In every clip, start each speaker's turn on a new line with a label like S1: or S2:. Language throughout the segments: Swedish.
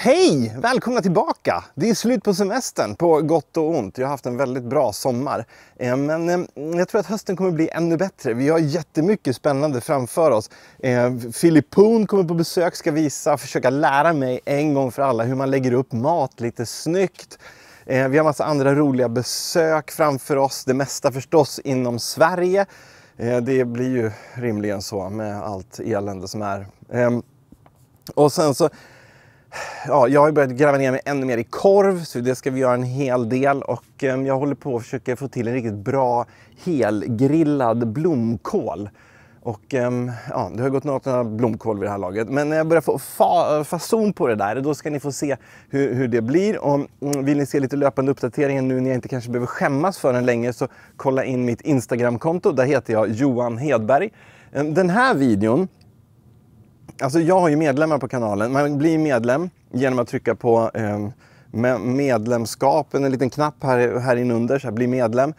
S1: Hej! Välkomna tillbaka! Det är slut på semestern, på gott och ont. Jag har haft en väldigt bra sommar. Eh, men eh, jag tror att hösten kommer bli ännu bättre. Vi har jättemycket spännande framför oss. Eh, Philip Poon kommer på besök, ska visa, och försöka lära mig en gång för alla hur man lägger upp mat lite snyggt. Vi har massa andra roliga besök framför oss. Det mesta förstås inom Sverige. Det blir ju rimligen så med allt elände som är. Ehm, och sen så ja, jag har börjat gräva ner mig ännu mer i korv, så det ska vi göra en hel del. Och ehm, jag håller på att försöka få till en riktigt bra helgrillad blomkål. Och ehm, ja, det har gått några blomkål vid det här laget. Men när jag börjar få fa eh, fason på det där, då ska ni få se hur, hur det blir. Och mm, vill ni se lite löpande uppdateringar nu när jag inte kanske behöver skämmas för den länge så kolla in mitt Instagramkonto. Där heter jag Johan Hedberg. Ehm, den här videon Alltså jag har ju medlemmar på kanalen. Man blir medlem genom att trycka på eh, medlemskap, en liten knapp här, här inunder, så här, bli medlem.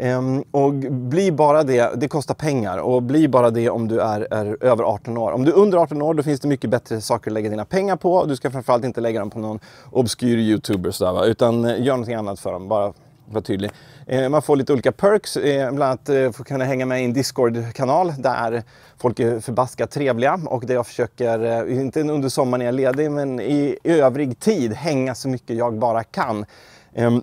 S1: Um, och bli bara det, det kostar pengar och bli bara det om du är, är, över 18 år. Om du är under 18 år då finns det mycket bättre saker att lägga dina pengar på. Du ska framförallt inte lägga dem på någon obskyr youtuber sådär, va? utan eh, gör någonting annat för dem. Bara var tydlig. Eh, man får lite olika perks, eh, bland annat eh, får kunna hänga med i en Discord-kanal där folk är förbaskat trevliga och där jag försöker, inte under sommaren när jag är ledig, men i övrig tid hänga så mycket jag bara kan. Ehm,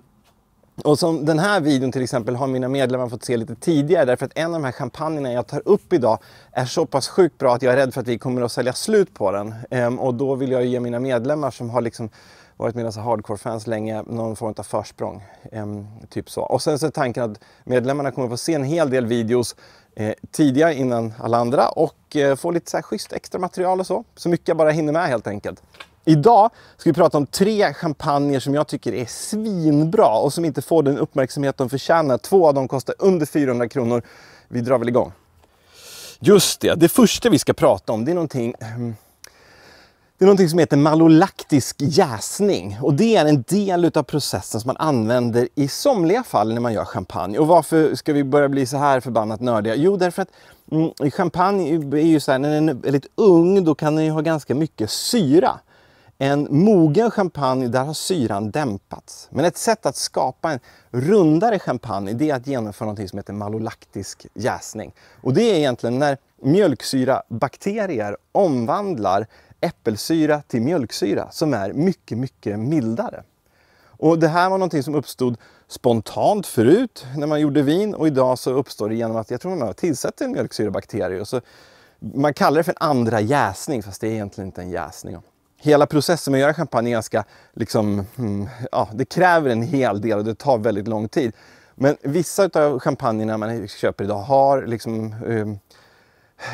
S1: och som den här videon till exempel har mina medlemmar fått se lite tidigare därför att en av de här champagnerna jag tar upp idag är så pass sjukt bra att jag är rädd för att vi kommer att sälja slut på den. Ehm, och då vill jag ju ge mina medlemmar som har liksom varit med alltså hardcore-fans länge, någon form av försprång. Ehm, typ så. Och sen så är tanken att medlemmarna kommer få se en hel del videos eh, tidigare innan alla andra och eh, få lite så här schysst extra material och så. Så mycket jag bara hinner med helt enkelt. Idag ska vi prata om tre champagner som jag tycker är svinbra och som inte får den uppmärksamhet de förtjänar. Två av dem kostar under 400 kronor. Vi drar väl igång. Just det, det första vi ska prata om det är någonting ehm, det är någonting som heter malolaktisk jäsning och det är en del utav processen som man använder i somliga fall när man gör champagne. Och varför ska vi börja bli så här förbannat nördiga? Jo, därför att mm, champagne är ju så här, när den är väldigt ung då kan den ju ha ganska mycket syra. En mogen champagne, där har syran dämpats. Men ett sätt att skapa en rundare champagne det är att genomföra något som heter malolaktisk jäsning. Och det är egentligen när mjölksyrabakterier omvandlar äppelsyra till mjölksyra som är mycket, mycket mildare. Och det här var någonting som uppstod spontant förut när man gjorde vin och idag så uppstår det genom att jag tror man tillsätter en mjölksyrabakterie. Och så, man kallar det för en andra jäsning fast det är egentligen inte en jäsning. Hela processen med att göra champagne är ganska, liksom, hmm, ja, det kräver en hel del och det tar väldigt lång tid. Men vissa av champagnerna man köper idag har liksom, um,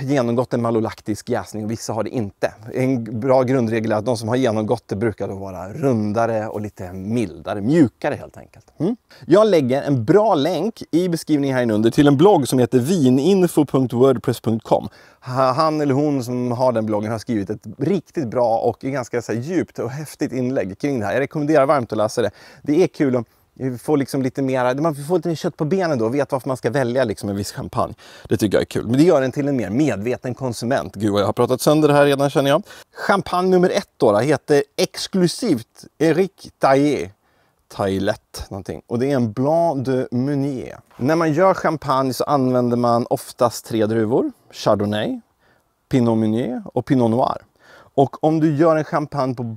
S1: genomgått en malolaktisk jäsning och vissa har det inte. En bra grundregel är att de som har genomgått det brukar då vara rundare och lite mildare, mjukare helt enkelt. Mm. Jag lägger en bra länk i beskrivningen här under till en blogg som heter vininfo.wordpress.com. Han eller hon som har den bloggen har skrivit ett riktigt bra och ganska så djupt och häftigt inlägg kring det här. Jag rekommenderar varmt att läsa det. Det är kul att får liksom lite mera, man får lite kött på benen då och vet varför man ska välja liksom en viss champagne. Det tycker jag är kul. Men det gör en till en mer medveten konsument. Gud vad jag har pratat sönder det här redan känner jag. Champagne nummer ett då, då heter exklusivt Eric Taillet. Taillet någonting. Och det är en Blanc de Meunier. När man gör champagne så använder man oftast tre druvor. Chardonnay, Pinot Meunier och Pinot Noir. Och om du gör en champagne på...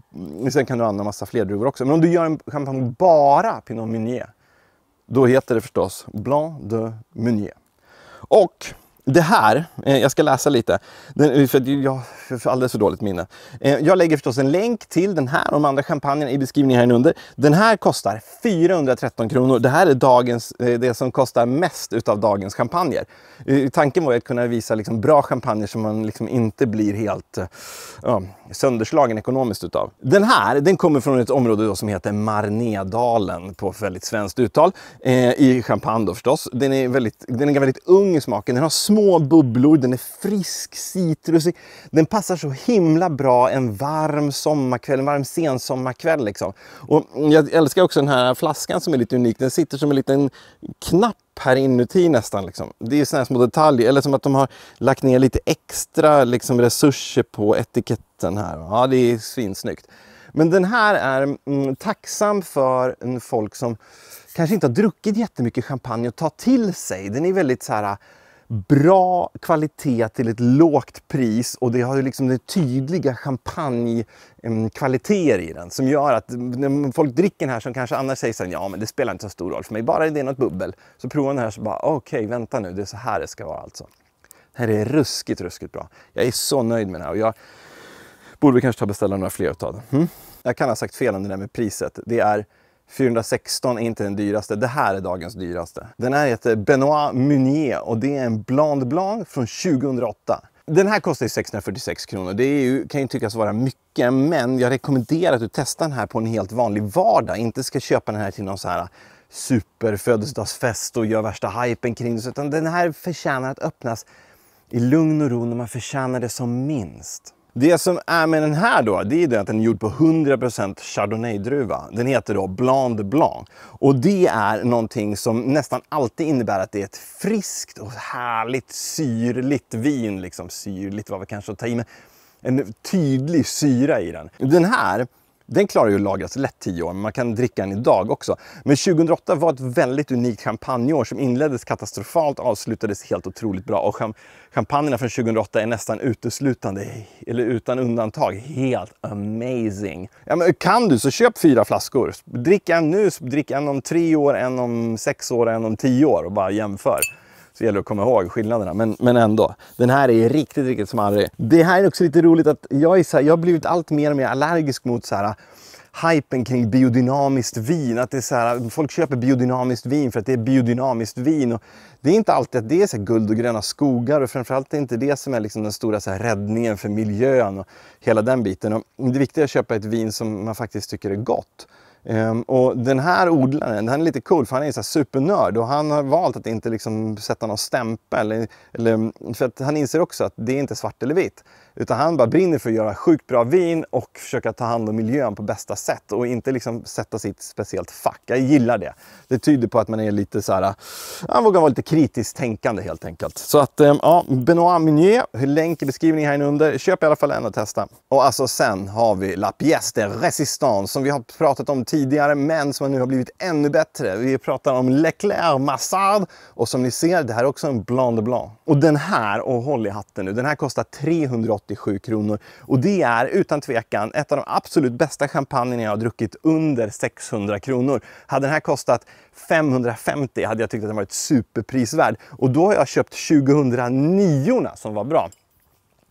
S1: Sen kan du använda massa fler druvor också. Men om du gör en champagne bara Pinot Meunier. Då heter det förstås Blanc de Meunier. Och det här, eh, jag ska läsa lite, eh, för jag har alldeles för dåligt minne. Eh, jag lägger förstås en länk till den här och de andra champagnerna i beskrivningen här under. Den här kostar 413 kronor. Det här är dagens, det som kostar mest utav dagens champagner. Tanken var ju att kunna visa liksom bra champagner som man liksom inte blir helt sönderslagen ekonomiskt utav. Den här, den kommer från ett område som heter Marnedalen på väldigt svenskt uttal. I Champagne då förstås. Den är, väldigt, den är väldigt ung i smaken. Den har små bubblor, den är frisk, citrusig. Den passar så himla bra en varm sommarkväll, en varm sensommarkväll. Liksom. Och jag älskar också den här flaskan som är lite unik. Den sitter som en liten knapp här inuti nästan. Liksom. Det är sådana här små detaljer, eller som att de har lagt ner lite extra liksom, resurser på etiketten här. Ja, det är svinsnyggt. Men den här är mm, tacksam för mm, folk som kanske inte har druckit jättemycket champagne och ta till sig. Den är väldigt så här bra kvalitet till ett lågt pris och det har ju liksom den tydliga champagnekvaliteter i den som gör att när folk dricker den här som kanske annars säger så ja men det spelar inte så stor roll för mig, bara det är något bubbel. Så provar den här så bara, okej okay, vänta nu, det är så här det ska vara alltså. Det här är ruskigt, ruskigt bra. Jag är så nöjd med den här och jag borde kanske ta beställa några fler utav den. Mm? Jag kan ha sagt fel om det där med priset. Det är 416 är inte den dyraste. Det här är dagens dyraste. Den här heter Benoit Munier och det är en Blanc Blanc från 2008. Den här kostar 646 kronor. Det ju, kan ju tyckas vara mycket, men jag rekommenderar att du testar den här på en helt vanlig vardag. Inte ska köpa den här till någon så här superfödelsedagsfest och gör värsta hypen kring det. Utan den här förtjänar att öppnas i lugn och ro när man förtjänar det som minst. Det som är med den här då, det är det att den är gjord på 100% Chardonnay-druva. Den heter då Blanc de Blanc. Och det är någonting som nästan alltid innebär att det är ett friskt och härligt syrligt vin. Liksom syrligt var väl kanske att ta i, men en tydlig syra i den. Den här den klarar ju att lagras lätt 10 år, men man kan dricka den idag också. Men 2008 var ett väldigt unikt champagneår som inleddes katastrofalt och avslutades helt otroligt bra. Och champagnerna från 2008 är nästan uteslutande, eller utan undantag, helt amazing. Ja, men kan du så köp fyra flaskor. Drick en nu, drick en om tre år, en om sex år, en om tio år och bara jämför. Så det gäller att komma ihåg skillnaderna, men, men ändå. Den här är riktigt, riktigt smarrig. Det här är också lite roligt att jag, är så här, jag har blivit allt mer och mer allergisk mot så här hypen kring biodynamiskt vin. Att det är så här, folk köper biodynamiskt vin för att det är biodynamiskt vin. Och det är inte alltid att det är så guld och gröna skogar och framförallt är det inte det som är liksom den stora så här räddningen för miljön och hela den biten. Och det viktiga är att köpa ett vin som man faktiskt tycker är gott. Ehm, och den här odlaren, han är lite cool för han är så supernörd och han har valt att inte liksom sätta någon stämpel. Eller, för att han inser också att det är inte svart eller vitt. Utan han bara brinner för att göra sjukt bra vin och försöka ta hand om miljön på bästa sätt och inte liksom sätta sitt speciellt fack. Jag gillar det. Det tyder på att man är lite så här, han vågar vara lite kritiskt tänkande helt enkelt. Så att eh, ja, Benoit Meunier, länk i beskrivningen här under. Köp i alla fall en och testa. Och alltså sen har vi La Pièce de Résistance som vi har pratat om tidigare men som nu har blivit ännu bättre. Vi pratar om Leclerc Massard och som ni ser, det här är också en Blanc de Blanc. Och den här, och håll i hatten nu, den här kostar 380 87 kronor. Och det är utan tvekan ett av de absolut bästa champagnerna jag har druckit under 600 kronor. Hade den här kostat 550 hade jag tyckt att den varit superprisvärd. Och då har jag köpt 2009 som var bra.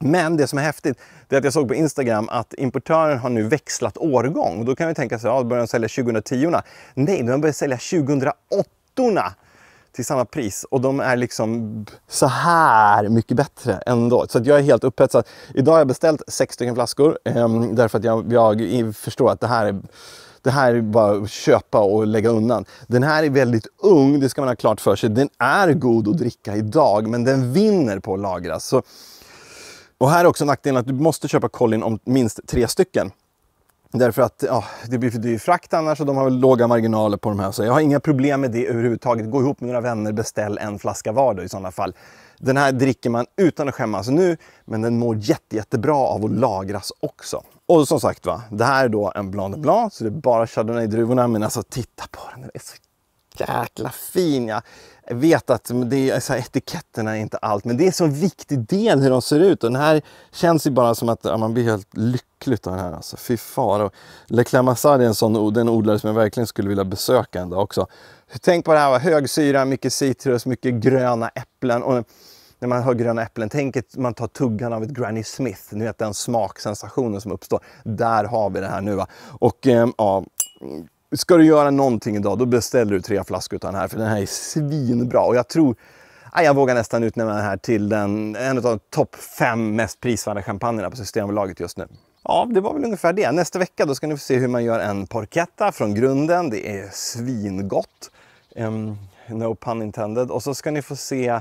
S1: Men det som är häftigt det är att jag såg på Instagram att importören har nu växlat årgång. Då kan vi tänka sig, att ja, börjar sälja 2010? Nej, de börjar sälja 2008 till samma pris och de är liksom så här mycket bättre ändå. Så jag är helt upphetsad. Idag har jag beställt sex stycken flaskor eh, därför att jag, jag, förstår att det här är det här är bara att köpa och lägga undan. Den här är väldigt ung, det ska man ha klart för sig. Den är god att dricka idag, men den vinner på att lagras. Så... Och här är också nackdelen att du måste köpa Collin om minst tre stycken. Därför att ja, det blir för dyr frakt annars och de har väl låga marginaler på de här. Så jag har inga problem med det överhuvudtaget. Gå ihop med några vänner, beställ en flaska var då, i sådana fall. Den här dricker man utan att skämmas nu, men den mår jätte, jättebra av att lagras också. Och som sagt va, det här är då en Blanc de Blanc, så det är bara Chardonnay-druvorna. Men alltså titta på den, den är så jäkla fin. Ja. Jag vet att det är, så här, etiketterna är inte allt, men det är en så viktig del hur de ser ut. Och den här känns ju bara som att ja, man blir helt lycklig av den här. Alltså, fy fan. Och Le Clamassade är en sån den odlare som jag verkligen skulle vilja besöka en dag också. Tänk på det här, hög syra, mycket citrus, mycket gröna äpplen. Och när man har gröna äpplen, tänk att man tar tuggan av ett Granny Smith. Ni vet den smaksensationen som uppstår. Där har vi det här nu. Va? Och eh, ja ska du göra någonting idag, då beställer du tre flaskor av den här, för den här är svinbra. Och jag tror, jag vågar nästan utnämna den här till den, en av de topp fem mest prisvärda champagnerna på Systembolaget just nu. Ja, det var väl ungefär det. Nästa vecka då ska ni få se hur man gör en porchetta från grunden. Det är svingott. Um, no pun intended. Och så ska ni få se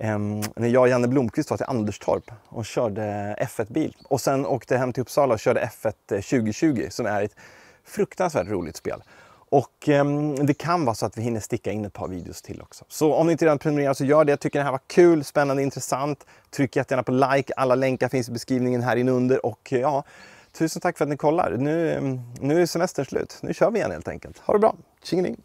S1: um, när jag och Janne Blomqvist var till Anderstorp och körde F1-bil. Och sen åkte hem till Uppsala och körde F1 2020 eh, som är ett Fruktansvärt roligt spel. Och eh, det kan vara så att vi hinner sticka in ett par videos till också. Så om ni inte redan prenumererar så gör det. Jag tycker det här var kul, spännande, intressant. Tryck jättegärna på like. Alla länkar finns i beskrivningen här inunder. Och eh, ja, tusen tack för att ni kollar. Nu, ehm, nu är semestern slut. Nu kör vi igen helt enkelt. Ha det bra. Tjingeling!